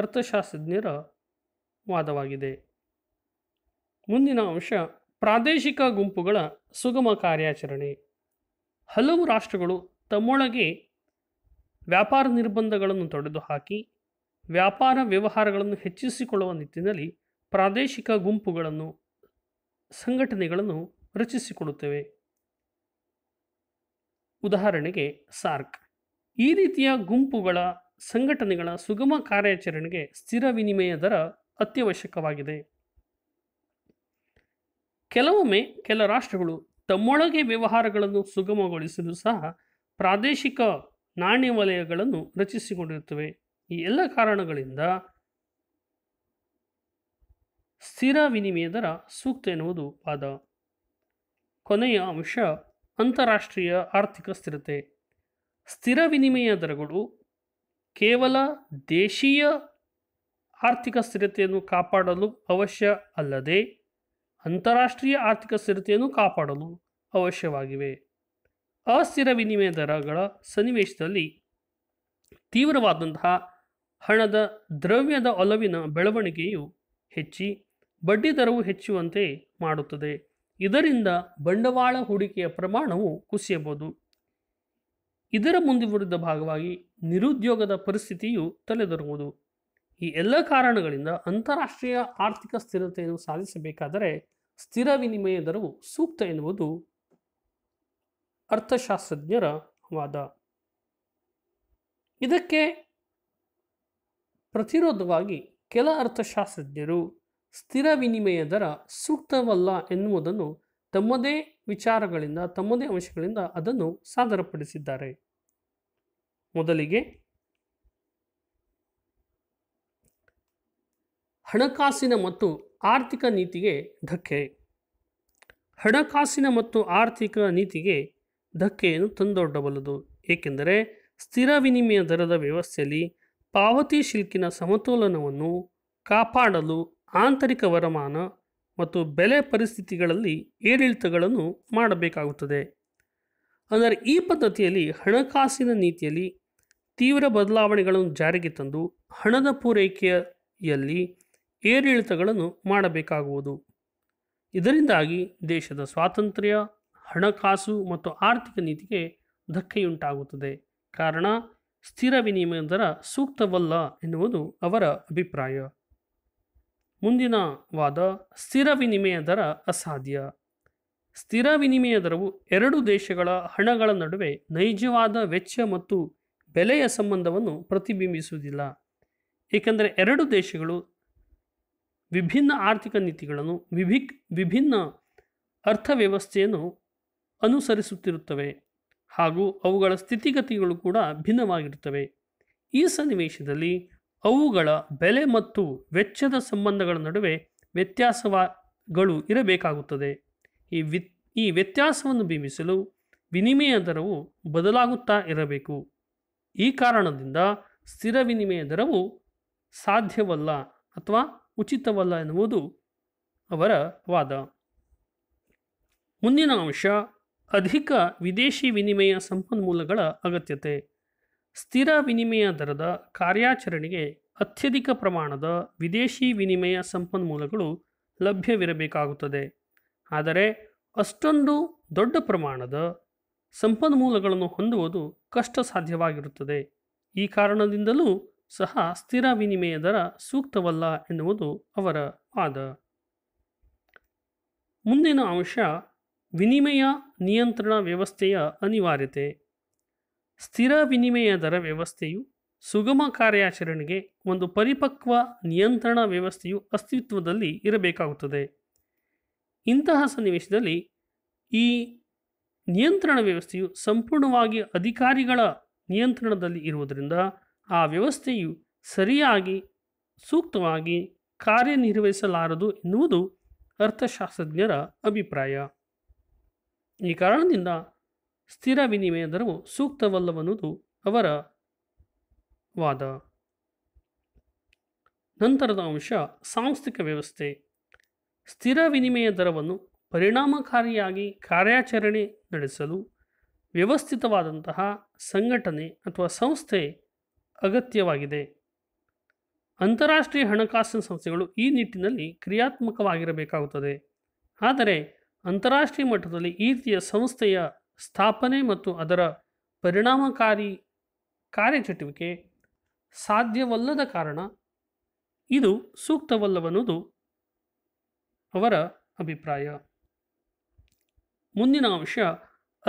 ಅರ್ಥಶಾಸ್ತ್ರಜ್ಞರ ವಾದವಾಗಿದೆ ಮುಂದಿನ ಅಂಶ ಪ್ರಾದೇಶಿಕ ಗುಂಪುಗಳ ಸುಗಮ ಕಾರ್ಯಾಚರಣೆ ಹಲವು ರಾಷ್ಟ್ರಗಳು ತಮ್ಮೊಳಗೆ ವ್ಯಾಪಾರ ನಿರ್ಬಂಧಗಳನ್ನು ತೊಡೆದುಹಾಕಿ ವ್ಯಾಪಾರ ವ್ಯವಹಾರಗಳನ್ನು ಹೆಚ್ಚಿಸಿಕೊಳ್ಳುವ ನಿಟ್ಟಿನಲ್ಲಿ ಪ್ರಾದೇಶಿಕ ಗುಂಪುಗಳನ್ನು ಸಂಘಟನೆಗಳನ್ನು ರಚಿಸಿಕೊಡುತ್ತವೆ ಉದಾಹರಣೆಗೆ ಸಾರ್ಕ್ ಈ ರೀತಿಯ ಗುಂಪುಗಳ ಸಂಘಟನೆಗಳ ಸುಗಮ ಕಾರ್ಯಾಚರಣೆಗೆ ಸ್ಥಿರ ವಿನಿಮಯ ದರ ಅತ್ಯವಶ್ಯಕವಾಗಿದೆ ಕೆಲವೊಮ್ಮೆ ಕೆಲ ರಾಷ್ಟ್ರಗಳು ತಮ್ಮೊಳಗೆ ವ್ಯವಹಾರಗಳನ್ನು ಸುಗಮಗೊಳಿಸಲು ಸಹ ಪ್ರಾದೇಶಿಕ ನಾಣ್ಯ ವಲಯಗಳನ್ನು ರಚಿಸಿಕೊಂಡಿರುತ್ತವೆ ಈ ಎಲ್ಲ ಕಾರಣಗಳಿಂದ ಸ್ಥಿರ ವಿನಿಮಯ ದರ ಸೂಕ್ತ ಎನ್ನುವುದು ವಾದ ಕೊನೆಯ ಅಂಶ ಅಂತಾರಾಷ್ಟ್ರೀಯ ಆರ್ಥಿಕ ಸ್ಥಿರತೆ ಸ್ಥಿರ ವಿನಿಮಯ ದರಗಳು ಕೇವಲ ದೇಶೀಯ ಆರ್ಥಿಕ ಸ್ಥಿರತೆಯನ್ನು ಕಾಪಾಡಲು ಅವಶ್ಯ ಅಲ್ಲದೆ ಅಂತಾರಾಷ್ಟ್ರೀಯ ಆರ್ಥಿಕ ಸ್ಥಿರತೆಯನ್ನು ಕಾಪಾಡಲು ಅವಶ್ಯವಾಗಿವೆ ಅಸ್ಥಿರ ವಿನಿಮಯ ದರಗಳ ಸನ್ನಿವೇಶದಲ್ಲಿ ತೀವ್ರವಾದಂತಹ ಹಣದ ದ್ರವ್ಯದ ಒಲವಿನ ಬೆಳವಣಿಗೆಯು ಹೆಚ್ಚಿ ಬಡ್ಡಿ ದರವು ಹೆಚ್ಚುವಂತೆ ಮಾಡುತ್ತದೆ ಇದರಿಂದ ಬಂಡವಾಳ ಹೂಡಿಕೆಯ ಪ್ರಮಾಣವು ಕುಸಿಯಬಹುದು ಇದರ ಮುಂದುವರಿದ ಭಾಗವಾಗಿ ನಿರುದ್ಯೋಗದ ಪರಿಸ್ಥಿತಿಯು ತಲೆದೊರುವುದು ಈ ಎಲ್ಲ ಕಾರಣಗಳಿಂದ ಅಂತಾರಾಷ್ಟ್ರೀಯ ಆರ್ಥಿಕ ಸ್ಥಿರತೆಯನ್ನು ಸಾಧಿಸಬೇಕಾದರೆ ಸ್ಥಿರ ವಿನಿಮಯ ದರವು ಸೂಕ್ತ ಎನ್ನುವುದು ಅರ್ಥಶಾಸ್ತ್ರಜ್ಞರ ವಾದ ಇದಕ್ಕೆ ಪ್ರತಿರೋಧವಾಗಿ ಕೆಲ ಅರ್ಥಶಾಸ್ತ್ರಜ್ಞರು ಸ್ಥಿರ ವಿನಿಮಯ ದರ ಸೂಕ್ತವಲ್ಲ ಎನ್ನುವುದನ್ನು ತಮ್ಮದೇ ವಿಚಾರಗಳಿಂದ ತಮ್ಮದೇ ಅಂಶಗಳಿಂದ ಅದನ್ನು ಸಾದರಪಡಿಸಿದ್ದಾರೆ ಮೊದಲಿಗೆ ಹಣಕಾಸಿನ ಮತ್ತು ಆರ್ಥಿಕ ನೀತಿಗೆ ಧಕ್ಕೆ ಹಣಕಾಸಿನ ಮತ್ತು ಆರ್ಥಿಕ ನೀತಿಗೆ ಧಕ್ಕೆಯನ್ನು ತಂದೊಡ್ಡಬಲ್ಲದು ಏಕೆಂದರೆ ಸ್ಥಿರ ವಿನಿಮಯ ದರದ ವ್ಯವಸ್ಥೆಯಲ್ಲಿ ಪಾವತಿ ಶಿಲ್ಕಿನ ಸಮತೋಲನವನ್ನು ಕಾಪಾಡಲು ಆಂತರಿಕ ವರಮಾನ ಮತ್ತು ಬೆಲೆ ಪರಿಸ್ಥಿತಿಗಳಲ್ಲಿ ಏರಿಳಿತಗಳನ್ನು ಮಾಡಬೇಕಾಗುತ್ತದೆ ಅಂದರೆ ಈ ಪದ್ಧತಿಯಲ್ಲಿ ಹಣಕಾಸಿನ ನೀತಿಯಲ್ಲಿ ತೀವ್ರ ಬದಲಾವಣೆಗಳನ್ನು ಜಾರಿಗೆ ತಂದು ಹಣದ ಪೂರೈಕೆಯಲ್ಲಿ ಏರಿಳಿತಗಳನ್ನು ಮಾಡಬೇಕಾಗುವುದು ಇದರಿಂದಾಗಿ ದೇಶದ ಸ್ವಾತಂತ್ರ್ಯ ಹಣಕಾಸು ಮತ್ತು ಆರ್ಥಿಕ ನೀತಿಗೆ ಧಕ್ಕೆಯುಂಟಾಗುತ್ತದೆ ಕಾರಣ ಸ್ಥಿರ ವಿನಿಮಯ ದರ ಸೂಕ್ತವಲ್ಲ ಎನ್ನುವುದು ಅವರ ಅಭಿಪ್ರಾಯ ಮುಂದಿನ ವಾದ ಸ್ಥಿರ ವಿನಿಮಯ ದರ ಅಸಾಧ್ಯ ಸ್ಥಿರ ವಿನಿಮಯ ದರವು ಎರಡು ದೇಶಗಳ ಹಣಗಳ ನಡುವೆ ನೈಜವಾದ ವೆಚ್ಚ ಮತ್ತು ಬೆಲೆಯ ಸಂಬಂಧವನ್ನು ಪ್ರತಿಬಿಂಬಿಸುವುದಿಲ್ಲ ಏಕೆಂದರೆ ಎರಡು ದೇಶಗಳು ವಿಭಿನ್ನ ಆರ್ಥಿಕ ನೀತಿಗಳನ್ನು ವಿಭಿಕ್ ವಿಭಿನ್ನ ಅರ್ಥವ್ಯವಸ್ಥೆಯನ್ನು ಅನುಸರಿಸುತ್ತಿರುತ್ತವೆ ಹಾಗೂ ಅವುಗಳ ಸ್ಥಿತಿಗತಿಗಳು ಕೂಡ ಭಿನ್ನವಾಗಿರುತ್ತವೆ ಈ ಸನ್ನಿವೇಶದಲ್ಲಿ ಅವುಗಳ ಬೆಲೆ ಮತ್ತು ವೆಚ್ಚದ ಸಂಬಂಧಗಳ ನಡುವೆ ವ್ಯತ್ಯಾಸಗಳು ಇರಬೇಕಾಗುತ್ತದೆ ಈ ವಿ ಈ ವ್ಯತ್ಯಾಸವನ್ನು ಬಿಂಬಿಸಲು ವಿನಿಮಯ ದರವು ಬದಲಾಗುತ್ತಾ ಇರಬೇಕು ಈ ಕಾರಣದಿಂದ ಸ್ಥಿರ ವಿನಿಮಯ ದರವು ಸಾಧ್ಯವಲ್ಲ ಅಥವಾ ಉಚಿತವಲ್ಲ ಎನ್ನುವುದು ಅವರ ವಾದ ಮುಂದಿನ ಅಂಶ ಅಧಿಕ ವಿದೇಶಿ ವಿನಿಮಯ ಸಂಪನ್ಮೂಲಗಳ ಅಗತ್ಯತೆ ಸ್ಥಿರ ವಿನಿಮಯ ದರದ ಕಾರ್ಯಾಚರಣೆಗೆ ಅತ್ಯಧಿಕ ಪ್ರಮಾಣದ ವಿದೇಶಿ ವಿನಿಮಯ ಸಂಪನ್ಮೂಲಗಳು ಲಭ್ಯವಿರಬೇಕಾಗುತ್ತದೆ ಆದರೆ ಅಷ್ಟೊಂದು ದೊಡ್ಡ ಪ್ರಮಾಣದ ಸಂಪನ್ಮೂಲಗಳನ್ನು ಹೊಂದುವುದು ಕಷ್ಟ ಸಾಧ್ಯವಾಗಿರುತ್ತದೆ ಈ ಕಾರಣದಿಂದಲೂ ಸಹ ಸ್ಥಿರ ವಿನಿಮಯ ದರ ಸೂಕ್ತವಲ್ಲ ಎನ್ನುವುದು ಅವರ ವಾದ ಮುಂದಿನ ಅಂಶ ವಿನಿಮಯ ನಿಯಂತ್ರಣ ವ್ಯವಸ್ಥೆಯ ಅನಿವಾರ್ಯತೆ ಸ್ಥಿರ ವಿನಿಮಯ ದರ ವ್ಯವಸ್ಥೆಯು ಸುಗಮ ಕಾರ್ಯಾಚರಣೆಗೆ ಒಂದು ಪರಿಪಕ್ವ ನಿಯಂತ್ರಣ ವ್ಯವಸ್ಥೆಯು ಅಸ್ತಿತ್ವದಲ್ಲಿ ಇರಬೇಕಾಗುತ್ತದೆ ಇಂತಹ ಸನ್ನಿವೇಶದಲ್ಲಿ ಈ ನಿಯಂತ್ರಣ ವ್ಯವಸ್ಥೆಯು ಸಂಪೂರ್ಣವಾಗಿ ಅಧಿಕಾರಿಗಳ ನಿಯಂತ್ರಣದಲ್ಲಿ ಇರುವುದರಿಂದ ಆ ವ್ಯವಸ್ಥೆಯು ಸರಿಯಾಗಿ ಸೂಕ್ತವಾಗಿ ಕಾರ್ಯನಿರ್ವಹಿಸಲಾರದು ಎನ್ನುವುದು ಅರ್ಥಶಾಸ್ತ್ರಜ್ಞರ ಅಭಿಪ್ರಾಯ ಈ ಕಾರಣದಿಂದ ಸ್ಥಿರ ವಿನಿಮಯ ದರವು ಸೂಕ್ತವಲ್ಲವನ್ನುವುದು ಅವರ ವಾದ ನಂತರದ ಅಂಶ ಸಾಂಸ್ಥಿಕ ವ್ಯವಸ್ಥೆ ಸ್ಥಿರ ವಿನಿಮಯ ದರವನ್ನು ಪರಿಣಾಮಕಾರಿಯಾಗಿ ಕಾರ್ಯಾಚರಣೆ ನಡೆಸಲು ವ್ಯವಸ್ಥಿತವಾದಂತಹ ಸಂಘಟನೆ ಅಥವಾ ಸಂಸ್ಥೆ ಅಗತ್ಯವಾಗಿದೆ ಅಂತಾರಾಷ್ಟ್ರೀಯ ಹಣಕಾಸಿನ ಸಂಸ್ಥೆಗಳು ಈ ನಿಟ್ಟಿನಲ್ಲಿ ಕ್ರಿಯಾತ್ಮಕವಾಗಿರಬೇಕಾಗುತ್ತದೆ ಆದರೆ ಅಂತಾರಾಷ್ಟ್ರೀಯ ಮಟ್ಟದಲ್ಲಿ ಈ ರೀತಿಯ ಸಂಸ್ಥೆಯ ಸ್ಥಾಪನೆ ಮತ್ತು ಅದರ ಪರಿಣಾಮಕಾರಿ ಕಾರ್ಯಚಟುವಿಕೆ ಸಾಧ್ಯವಲ್ಲದ ಕಾರಣ ಇದು ಸೂಕ್ತವಲ್ಲವನ್ನೋದು ಅವರ ಅಭಿಪ್ರಾಯ ಮುಂದಿನ ಅಂಶ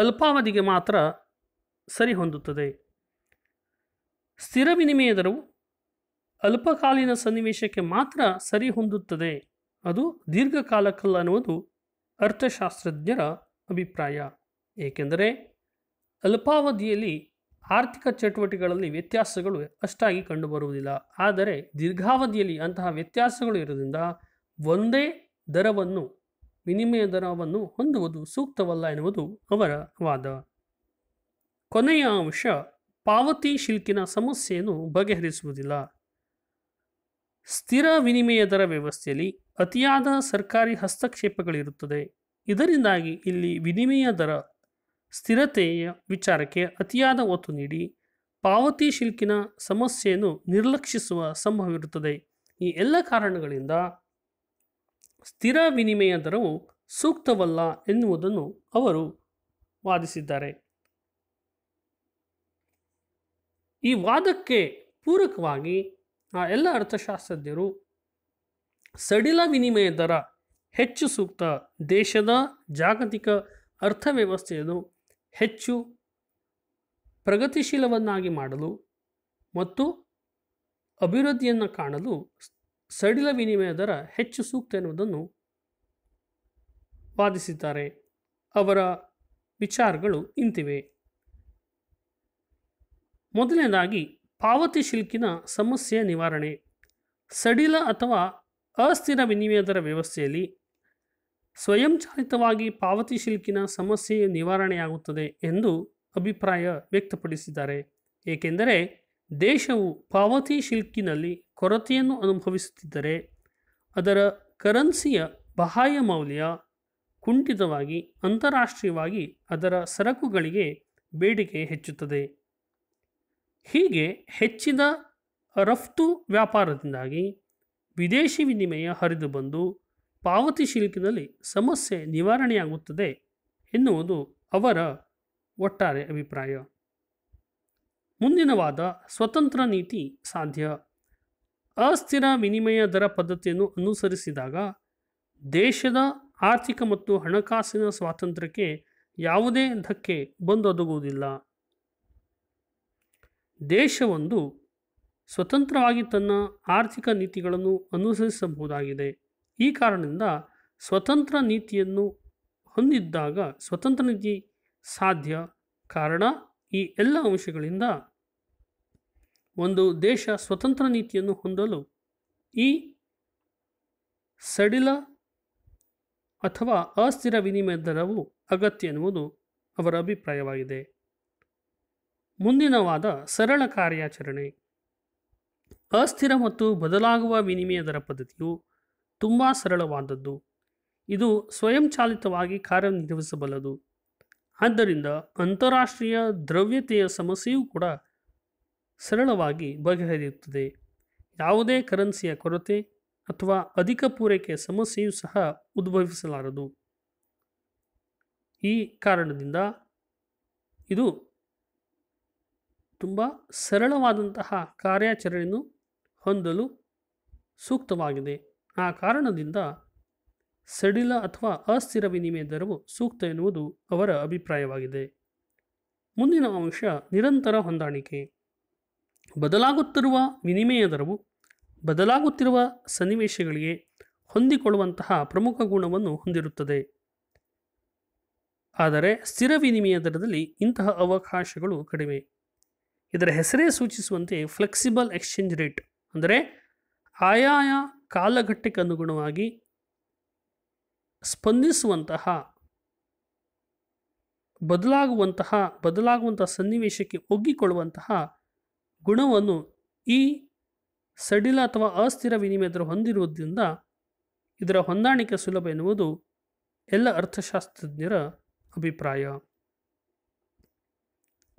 ಅಲ್ಪಾವಧಿಗೆ ಮಾತ್ರ ಸರಿಹೊಂದುತ್ತದೆ ಸ್ಥಿರ ವಿನಿಮಯ ದರವು ಅಲ್ಪಕಾಲೀನ ಸನ್ನಿವೇಶಕ್ಕೆ ಮಾತ್ರ ಸರಿಹೊಂದುತ್ತದೆ ಅದು ದೀರ್ಘಕಾಲಕ್ಕಲ್ಲ ಅನ್ನುವುದು ಅರ್ಥಶಾಸ್ತ್ರಜ್ಞರ ಅಭಿಪ್ರಾಯ ಏಕೆಂದರೆ ಅಲ್ಪಾವಧಿಯಲ್ಲಿ ಆರ್ಥಿಕ ಚಟುವಟಿಕೆಗಳಲ್ಲಿ ವ್ಯತ್ಯಾಸಗಳು ಅಷ್ಟಾಗಿ ಕಂಡುಬರುವುದಿಲ್ಲ ಆದರೆ ದೀರ್ಘಾವಧಿಯಲ್ಲಿ ಅಂತಹ ವ್ಯತ್ಯಾಸಗಳು ಇರುವುದರಿಂದ ಒಂದೇ ದರವನ್ನು ವಿನಿಮಯ ದರವನ್ನು ಹೊಂದುವುದು ಸೂಕ್ತವಲ್ಲ ಎನ್ನುವುದು ಅವರ ವಾದ ಕೊನೆಯ ಅಂಶ ಪಾವತಿ ಶಿಲ್ಕಿನ ಸಮಸ್ಯೆಯನ್ನು ಬಗೆಹರಿಸುವುದಿಲ್ಲ ಸ್ಥಿರ ವಿನಿಮಯ ದರ ವ್ಯವಸ್ಥೆಯಲ್ಲಿ ಅತಿಯಾದ ಸರ್ಕಾರಿ ಹಸ್ತಕ್ಷೇಪಗಳಿರುತ್ತದೆ ಇದರಿಂದಾಗಿ ಇಲ್ಲಿ ವಿನಿಮಯ ದರ ಸ್ಥಿರತೆಯ ವಿಚಾರಕ್ಕೆ ಅತಿಯಾದ ಒತ್ತು ನೀಡಿ ಪಾವತಿ ಶಿಲ್ಕಿನ ಸಮಸ್ಯೆಯನ್ನು ನಿರ್ಲಕ್ಷಿಸುವ ಸಂಭವವಿರುತ್ತದೆ ಈ ಎಲ್ಲ ಕಾರಣಗಳಿಂದ ಸ್ಥಿರ ವಿನಿಮಯ ದರವು ಸೂಕ್ತವಲ್ಲ ಎನ್ನುವುದನ್ನು ಅವರು ವಾದಿಸಿದ್ದಾರೆ ಈ ವಾದಕ್ಕೆ ಪೂರಕವಾಗಿ ಆ ಎಲ್ಲ ಅರ್ಥಶಾಸ್ತ್ರಜ್ಞರು ಸಡಿಲ ವಿನಿಮಯ ದರ ಹೆಚ್ಚು ಸೂಕ್ತ ದೇಶದ ಜಾಗತಿಕ ಅರ್ಥವ್ಯವಸ್ಥೆಯನ್ನು ಹೆಚ್ಚು ಪ್ರಗತಿಶೀಲವನ್ನಾಗಿ ಮಾಡಲು ಮತ್ತು ಅಭಿವೃದ್ಧಿಯನ್ನು ಕಾಣಲು ಸಡಿಲ ವಿನಿಮಯ ದರ ಹೆಚ್ಚು ಸೂಕ್ತ ಎನ್ನುವುದನ್ನು ವಾದಿಸಿದ್ದಾರೆ ಅವರ ವಿಚಾರಗಳು ಇಂತಿವೆ ಮೊದಲನೇದಾಗಿ ಪಾವತಿ ಶಿಲ್ಕಿನ ಸಮಸ್ಯೆ ನಿವಾರಣೆ ಸಡಿಲ ಅಥವಾ ಅಸ್ಥಿರ ವಿನಿಮಯ ದರ ವ್ಯವಸ್ಥೆಯಲ್ಲಿ ಸ್ವಯಂಚಾಲಿತವಾಗಿ ಪಾವತಿ ಶಿಲ್ಕಿನ ಸಮಸ್ಯೆ ನಿವಾರಣೆಯಾಗುತ್ತದೆ ಎಂದು ಅಭಿಪ್ರಾಯ ವ್ಯಕ್ತಪಡಿಸಿದ್ದಾರೆ ಏಕೆಂದರೆ ದೇಶವು ಪಾವತಿ ಶಿಲ್ಕಿನಲ್ಲಿ ಕೊರತೆಯನ್ನು ಅನುಭವಿಸುತ್ತಿದ್ದರೆ ಅದರ ಕರೆನ್ಸಿಯ ಬಾಹ್ಯ ಮೌಲ್ಯ ಕುಂಠಿತವಾಗಿ ಅಂತಾರಾಷ್ಟ್ರೀಯವಾಗಿ ಅದರ ಸರಕುಗಳಿಗೆ ಬೇಡಿಕೆ ಹೆಚ್ಚುತ್ತದೆ ಹೀಗೆ ಹೆಚ್ಚಿದ ರಫ್ತು ವ್ಯಾಪಾರದಿಂದಾಗಿ ವಿದೇಶಿ ವಿನಿಮಯ ಹರಿದು ಬಂದು ಪಾವತಿ ಶಿಲ್ಪಿನಲ್ಲಿ ಸಮಸ್ಯೆ ನಿವಾರಣೆಯಾಗುತ್ತದೆ ಎನ್ನುವುದು ಅವರ ಒಟ್ಟಾರೆ ಅಭಿಪ್ರಾಯ ಮುಂದಿನವಾದ ಸ್ವತಂತ್ರ ನೀತಿ ಸಾಧ್ಯ ಅಸ್ಥಿರ ವಿನಿಮಯ ದರ ಪದ್ಧತಿಯನ್ನು ಅನುಸರಿಸಿದಾಗ ದೇಶದ ಆರ್ಥಿಕ ಮತ್ತು ಹಣಕಾಸಿನ ಸ್ವಾತಂತ್ರ್ಯಕ್ಕೆ ಯಾವುದೇ ಧಕ್ಕೆ ಬಂದೊದಗುವುದಿಲ್ಲ ದೇಶವೊಂದು ಸ್ವತಂತ್ರವಾಗಿ ತನ್ನ ಆರ್ಥಿಕ ನೀತಿಗಳನ್ನು ಅನುಸರಿಸಬಹುದಾಗಿದೆ ಈ ಕಾರಣದಿಂದ ಸ್ವತಂತ್ರ ನೀತಿಯನ್ನು ಹೊಂದಿದ್ದಾಗ ಸ್ವತಂತ್ರ ನೀತಿ ಸಾಧ್ಯ ಕಾರಣ ಈ ಎಲ್ಲ ಅಂಶಗಳಿಂದ ಒಂದು ದೇಶ ಸ್ವತಂತ್ರ ನೀತಿಯನ್ನು ಹೊಂದಲು ಈ ಸಡಿಲ ಅಥವಾ ಅಸ್ಥಿರ ವಿನಿಮಯ ದರವು ಅಗತ್ಯ ಎನ್ನುವುದು ಅವರ ಅಭಿಪ್ರಾಯವಾಗಿದೆ ಮುಂದಿನವಾದ ಸರಳ ಕಾರ್ಯಾಚರಣೆ ಅಸ್ಥಿರ ಮತ್ತು ಬದಲಾಗುವ ವಿನಿಮಯ ದರ ಪದ್ಧತಿಯು ತುಂಬ ಸರಳವಾದದ್ದು ಇದು ಸ್ವಯಂಚಾಲಿತವಾಗಿ ಕಾರ್ಯನಿರ್ವಹಿಸಬಲ್ಲದು ಆದ್ದರಿಂದ ಅಂತಾರಾಷ್ಟ್ರೀಯ ದ್ರವ್ಯತೆಯ ಸಮಸ್ಯೆಯೂ ಕೂಡ ಸರಳವಾಗಿ ಬಗೆಹರಿಯುತ್ತದೆ ಯಾವುದೇ ಕರೆನ್ಸಿಯ ಕೊರತೆ ಅಥವಾ ಅಧಿಕ ಪೂರೈಕೆಯ ಸಮಸ್ಯೆಯೂ ಸಹ ಉದ್ಭವಿಸಲಾರದು ಈ ಕಾರಣದಿಂದ ಇದು ತುಂಬ ಸರಳವಾದಂತಹ ಕಾರ್ಯಾಚರಣೆಯನ್ನು ಹೊಂದಲು ಸೂಕ್ತವಾಗಿದೆ ಆ ಕಾರಣದಿಂದ ಸಡಿಲ ಅಥವಾ ಅಸ್ಥಿರ ವಿನಿಮಯ ದರವು ಸೂಕ್ತ ಎನ್ನುವುದು ಅವರ ಅಭಿಪ್ರಾಯವಾಗಿದೆ ಮುಂದಿನ ಅಂಶ ನಿರಂತರ ಹೊಂದಾಣಿಕೆ ಬದಲಾಗುತ್ತಿರುವ ವಿನಿಮಯ ದರವು ಬದಲಾಗುತ್ತಿರುವ ಸನ್ನಿವೇಶಗಳಿಗೆ ಹೊಂದಿಕೊಳ್ಳುವಂತಹ ಪ್ರಮುಖ ಗುಣವನ್ನು ಹೊಂದಿರುತ್ತದೆ ಆದರೆ ಸ್ಥಿರ ವಿನಿಮಯ ದರದಲ್ಲಿ ಇಂತಹ ಅವಕಾಶಗಳು ಕಡಿಮೆ ಇದರ ಹೆಸರೇ ಸೂಚಿಸುವಂತೆ ಫ್ಲೆಕ್ಸಿಬಲ್ ಎಕ್ಸ್ಚೇಂಜ್ ರೇಟ್ ಅಂದರೆ ಆಯಾಯ ಕಾಲಘಟ್ಟಕ್ಕೆ ಅನುಗುಣವಾಗಿ ಸ್ಪಂದಿಸುವಂತಹ ಬದಲಾಗುವಂತಹ ಬದಲಾಗುವಂತಹ ಸನ್ನಿವೇಶಕ್ಕೆ ಒಗ್ಗಿಕೊಳ್ಳುವಂತಹ ಗುಣವನ್ನು ಈ ಸಡಿಲ ಅಥವಾ ಅಸ್ಥಿರ ವಿನಿಮಯದ ಹೊಂದಿರುವುದರಿಂದ ಇದರ ಹೊಂದಾಣಿಕೆ ಸುಲಭ ಎನ್ನುವುದು ಎಲ್ಲ ಅರ್ಥಶಾಸ್ತ್ರಜ್ಞರ ಅಭಿಪ್ರಾಯ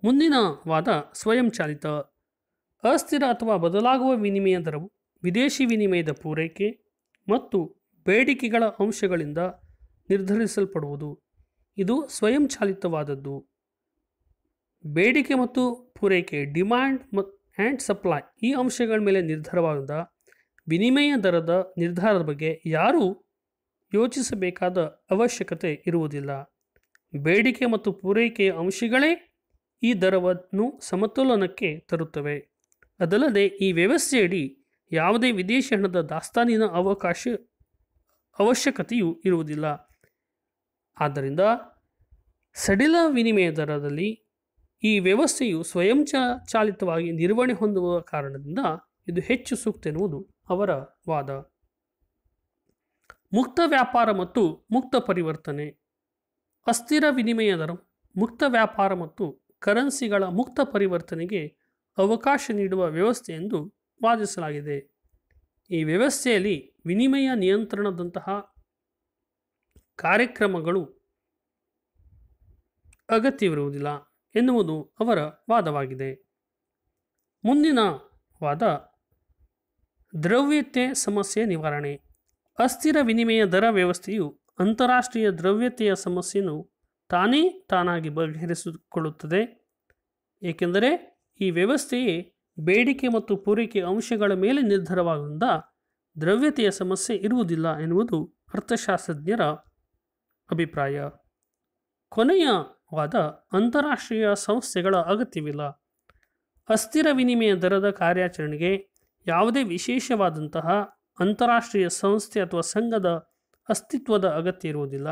ಮುಂದಿನ ವಾದ ಸ್ವಯಂಚಾಲಿತ ಅಸ್ಥಿರ ಅಥವಾ ಬದಲಾಗುವ ವಿನಿಮಯ ದರವು ವಿದೇಶಿ ವಿನಿಮಯದ ಪೂರೈಕೆ ಮತ್ತು ಬೇಡಿಕೆಗಳ ಅಂಶಗಳಿಂದ ನಿರ್ಧರಿಸಲ್ಪಡುವುದು ಇದು ಸ್ವಯಂಚಾಲಿತವಾದದ್ದು ಬೇಡಿಕೆ ಮತ್ತು ಪೂರೈಕೆ ಡಿಮ್ಯಾಂಡ್ ಮತ್ತು ಆ್ಯಂಡ್ ಸಪ್ಲೈ ಈ ಅಂಶಗಳ ಮೇಲೆ ನಿರ್ಧಾರವಾದ ವಿನಿಮಯ ದರದ ನಿರ್ಧಾರದ ಬಗ್ಗೆ ಯಾರೂ ಯೋಚಿಸಬೇಕಾದ ಅವಶ್ಯಕತೆ ಇರುವುದಿಲ್ಲ ಬೇಡಿಕೆ ಮತ್ತು ಪೂರೈಕೆಯ ಅಂಶಗಳೇ ಈ ದರವನ್ನು ಸಮತೋಲನಕ್ಕೆ ತರುತ್ತವೆ ಅದಲ್ಲದೆ ಈ ವ್ಯವಸ್ಥೆಯಡಿ ಯಾವುದೇ ವಿದೇಶಿ ಹಣದ ದಾಸ್ತಾನಿನ ಅವಕಾಶ ಅವಶ್ಯಕತೆಯೂ ಇರುವುದಿಲ್ಲ ಆದ್ದರಿಂದ ಸಡಿಲ ವಿನಿಮಯ ದರದಲ್ಲಿ ಈ ವ್ಯವಸ್ಥೆಯು ಸ್ವಯಂ ಚಾಲಿತವಾಗಿ ನಿರ್ವಹಣೆ ಹೊಂದುವ ಕಾರಣದಿಂದ ಇದು ಹೆಚ್ಚು ಸೂಕ್ತ ಎನ್ನುವುದು ಅವರ ವಾದ ಮುಕ್ತ ವ್ಯಾಪಾರ ಮತ್ತು ಮುಕ್ತ ಪರಿವರ್ತನೆ ಅಸ್ಥಿರ ವಿನಿಮಯ ದರ ಮುಕ್ತ ವ್ಯಾಪಾರ ಮತ್ತು ಕರೆನ್ಸಿಗಳ ಮುಕ್ತ ಪರಿವರ್ತನೆಗೆ ಅವಕಾಶ ನೀಡುವ ವ್ಯವಸ್ಥೆ ಎಂದು ವಾದಿಸಲಾಗಿದೆ ಈ ವ್ಯವಸ್ಥೆಯಲ್ಲಿ ವಿನಿಮಯ ನಿಯಂತ್ರಣದಂತಹ ಕಾರ್ಯಕ್ರಮಗಳು ಅಗತ್ಯವಿರುವುದಿಲ್ಲ ಎನ್ನುವುದು ಅವರ ವಾದವಾಗಿದೆ ಮುಂದಿನ ವಾದ ದ್ರವ್ಯತೆ ಸಮಸ್ಯೆ ನಿವಾರಣೆ ಅಸ್ಥಿರ ವಿನಿಮಯ ದರ ವ್ಯವಸ್ಥೆಯು ಅಂತಾರಾಷ್ಟ್ರೀಯ ದ್ರವ್ಯತೆಯ ಸಮಸ್ಯೆಯನ್ನು ತಾನೇ ತಾನಾಗಿ ಬಗೆಹರಿಸಿಕೊಳ್ಳುತ್ತದೆ ಏಕೆಂದರೆ ಈ ವ್ಯವಸ್ಥೆಯೇ ಬೇಡಿಕೆ ಮತ್ತು ಪೂರೈಕೆ ಅಂಶಗಳ ಮೇಲೆ ನಿರ್ಧಾರವಾದ ದ್ರವ್ಯತೆಯ ಸಮಸ್ಯೆ ಇರುವುದಿಲ್ಲ ಎನ್ನುವುದು ಅರ್ಥಶಾಸ್ತ್ರಜ್ಞರ ಅಭಿಪ್ರಾಯ ಕೊನೆಯ ವಾದ ಅಂತಾರಾಷ್ಟ್ರೀಯ ಸಂಸ್ಥೆಗಳ ಅಗತ್ಯವಿಲ್ಲ ಅಸ್ಥಿರ ವಿನಿಮಯ ದರದ ಕಾರ್ಯಾಚರಣೆಗೆ ಯಾವುದೇ ವಿಶೇಷವಾದಂತಹ ಅಂತಾರಾಷ್ಟ್ರೀಯ ಸಂಸ್ಥೆ ಅಥವಾ ಸಂಘದ ಅಸ್ತಿತ್ವದ ಅಗತ್ಯ ಇರುವುದಿಲ್ಲ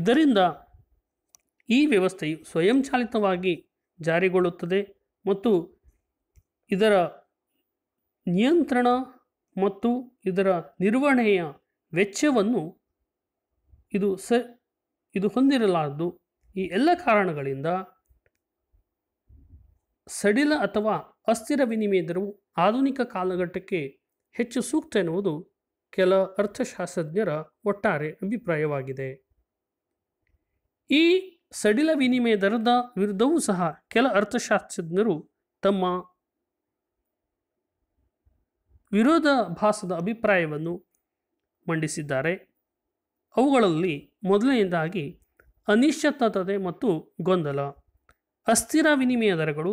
ಇದರಿಂದ ಈ ವ್ಯವಸ್ಥೆಯು ಸ್ವಯಂಚಾಲಿತವಾಗಿ ಜಾರಿಗೊಳ್ಳುತ್ತದೆ ಮತ್ತು ಇದರ ನಿಯಂತ್ರಣ ಮತ್ತು ಇದರ ನಿರ್ವಹಣೆಯ ವೆಚ್ಚವನ್ನು ಇದು ಸ ಇದು ಹೊಂದಿರಲಾರದು ಈ ಎಲ್ಲ ಕಾರಣಗಳಿಂದ ಸಡಿಲ ಅಥವಾ ಅಸ್ಥಿರ ವಿನಿಮಯ ದರವು ಆಧುನಿಕ ಕಾಲಘಟ್ಟಕ್ಕೆ ಹೆಚ್ಚು ಸೂಕ್ತ ಎನ್ನುವುದು ಕೆಲ ಅರ್ಥಶಾಸ್ತ್ರಜ್ಞರ ಒಟ್ಟಾರೆ ಅಭಿಪ್ರಾಯವಾಗಿದೆ ಈ ಸಡಿಲ ವಿನಿಮಯ ದರದ ವಿರುದ್ಧವೂ ಸಹ ಕೆಲ ಅರ್ಥಶಾಸ್ತ್ರಜ್ಞರು ತಮ್ಮ ವಿರೋಧ ಭಾಸದ ಅಭಿಪ್ರಾಯವನ್ನು ಮಂಡಿಸಿದ್ದಾರೆ ಅವುಗಳಲ್ಲಿ ಮೊದಲನೆಯದಾಗಿ ಅನಿಶ್ಚಿತತೆ ಮತ್ತು ಗೊಂದಲ ಅಸ್ಥಿರ ವಿನಿಮಯ ದರಗಳು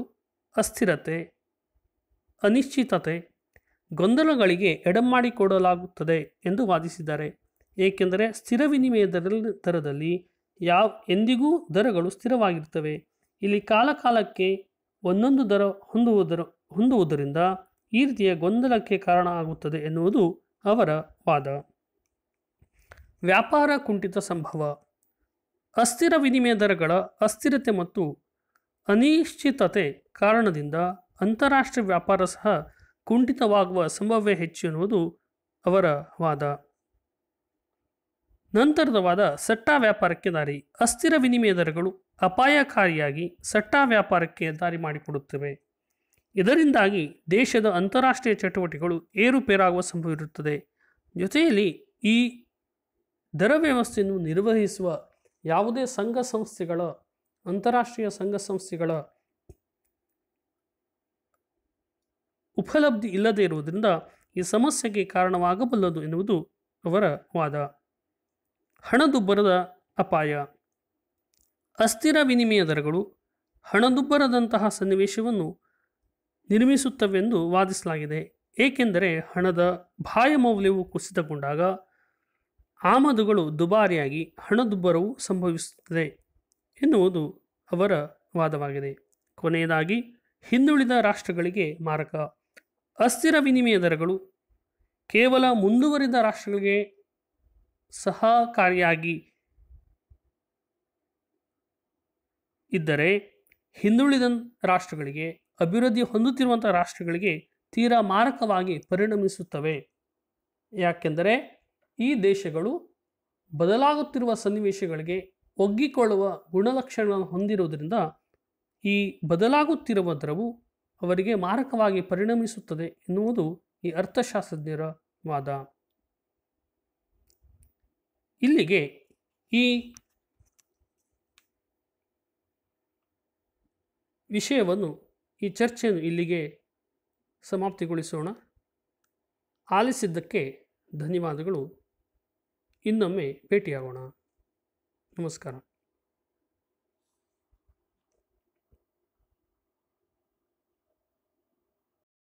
ಅಸ್ಥಿರತೆ ಅನಿಶ್ಚಿತತೆ ಗೊಂದಲಗಳಿಗೆ ಎಡಮಾಡಿಕೊಡಲಾಗುತ್ತದೆ ಎಂದು ವಾದಿಸಿದ್ದಾರೆ ಏಕೆಂದರೆ ಸ್ಥಿರ ವಿನಿಮಯ ದರ ದರದಲ್ಲಿ ಯಾವ ಎಂದಿಗೂ ದರಗಳು ಸ್ಥಿರವಾಗಿರ್ತವೆ ಇಲ್ಲಿ ಕಾಲಕಾಲಕ್ಕೆ ಒಂದೊಂದು ದರ ಹೊಂದುವುದರ ಹೊಂದುವುದರಿಂದ ಈ ರೀತಿಯ ಗೊಂದಲಕ್ಕೆ ಕಾರಣ ಆಗುತ್ತದೆ ಎನ್ನುವುದು ಅವರ ವಾದ ವ್ಯಾಪಾರ ಕುಂಠಿತ ಸಂಭವ ಅಸ್ಥಿರ ವಿನಿಮಯ ದರಗಳ ಅಸ್ಥಿರತೆ ಮತ್ತು ಅನಿಶ್ಚಿತತೆ ಕಾರಣದಿಂದ ಅಂತಾರಾಷ್ಟ್ರೀಯ ವ್ಯಾಪಾರ ಸಹ ಕುಂಠಿತವಾಗುವ ಸಂಭವವೇ ಹೆಚ್ಚು ಎನ್ನುವುದು ಅವರ ವಾದ ನಂತರದವಾದ ಸಟ್ಟಾ ವ್ಯಾಪಾರಕ್ಕೆ ದಾರಿ ಅಸ್ಥಿರ ವಿನಿಮಯ ದರಗಳು ಅಪಾಯಕಾರಿಯಾಗಿ ಸಟ್ಟಾ ವ್ಯಾಪಾರಕ್ಕೆ ದಾರಿ ಮಾಡಿಕೊಡುತ್ತವೆ ಇದರಿಂದಾಗಿ ದೇಶದ ಅಂತಾರಾಷ್ಟ್ರೀಯ ಚಟುವಟಿಕೆಗಳು ಏರುಪೇರಾಗುವ ಸಂಭವವಿರುತ್ತದೆ ಜೊತೆಯಲ್ಲಿ ಈ ದರ ವ್ಯವಸ್ಥೆಯನ್ನು ನಿರ್ವಹಿಸುವ ಯಾವುದೇ ಸಂಘ ಸಂಸ್ಥೆಗಳ ಅಂತಾರಾಷ್ಟ್ರೀಯ ಸಂಘ ಸಂಸ್ಥೆಗಳ ಉಪಲಬ್ಧಿ ಇಲ್ಲದೇ ಇರುವುದರಿಂದ ಈ ಸಮಸ್ಯೆಗೆ ಕಾರಣವಾಗಬಲ್ಲದು ಎನ್ನುವುದು ಅವರ ವಾದ ಹಣದುಬ್ಬರದ ಅಪಾಯ ಅಸ್ಥಿರ ವಿನಿಮಯ ದರಗಳು ಹಣದುಬ್ಬರದಂತಹ ಸನ್ನಿವೇಶವನ್ನು ನಿರ್ಮಿಸುತ್ತವೆಂದು ವಾದಿಸಲಾಗಿದೆ ಏಕೆಂದರೆ ಹಣದ ಬಾಹ್ಯ ಮೌಲ್ಯವು ಕುಸಿತಗೊಂಡಾಗ ಆಮದುಗಳು ದುಬಾರಿಯಾಗಿ ಹಣದುಬ್ಬರವು ಸಂಭವಿಸುತ್ತದೆ ಎನ್ನುವುದು ಅವರ ವಾದವಾಗಿದೆ ಕೊನೆಯದಾಗಿ ಹಿಂದುಳಿದ ರಾಷ್ಟ್ರಗಳಿಗೆ ಮಾರಕ ಅಸ್ಥಿರ ವಿನಿಮಯ ದರಗಳು ಕೇವಲ ಮುಂದುವರಿದ ರಾಷ್ಟ್ರಗಳಿಗೆ ಸಹಕಾರಿಯಾಗಿ ಇದ್ದರೆ ಹಿಂದುಳಿದ ರಾಷ್ಟ್ರಗಳಿಗೆ ಅಭಿವೃದ್ಧಿ ಹೊಂದುತ್ತಿರುವಂಥ ರಾಷ್ಟ್ರಗಳಿಗೆ ತೀರಾ ಮಾರಕವಾಗಿ ಪರಿಣಮಿಸುತ್ತವೆ ಯಾಕೆಂದರೆ ಈ ದೇಶಗಳು ಬದಲಾಗುತ್ತಿರುವ ಸನ್ನಿವೇಶಗಳಿಗೆ ಒಗ್ಗಿಕೊಳ್ಳುವ ಗುಣಲಕ್ಷಣವನ್ನು ಹೊಂದಿರುವುದರಿಂದ ಈ ಬದಲಾಗುತ್ತಿರುವ ದ್ರವು ಅವರಿಗೆ ಮಾರಕವಾಗಿ ಪರಿಣಮಿಸುತ್ತದೆ ಎನ್ನುವುದು ಈ ಅರ್ಥಶಾಸ್ತ್ರಜ್ಞರ ವಾದ ಇಲ್ಲಿಗೆ ಈ ವಿಷಯವನ್ನು ಈ ಚರ್ಚೆಯನ್ನು ಇಲ್ಲಿಗೆ ಸಮಾಪ್ತಿಗೊಳಿಸೋಣ ಆಲಿಸಿದ್ದಕ್ಕೆ ಧನ್ಯವಾದಗಳು ಇನ್ನೊಮ್ಮೆ ಭೇಟಿಯಾಗೋಣ ನಮಸ್ಕಾರ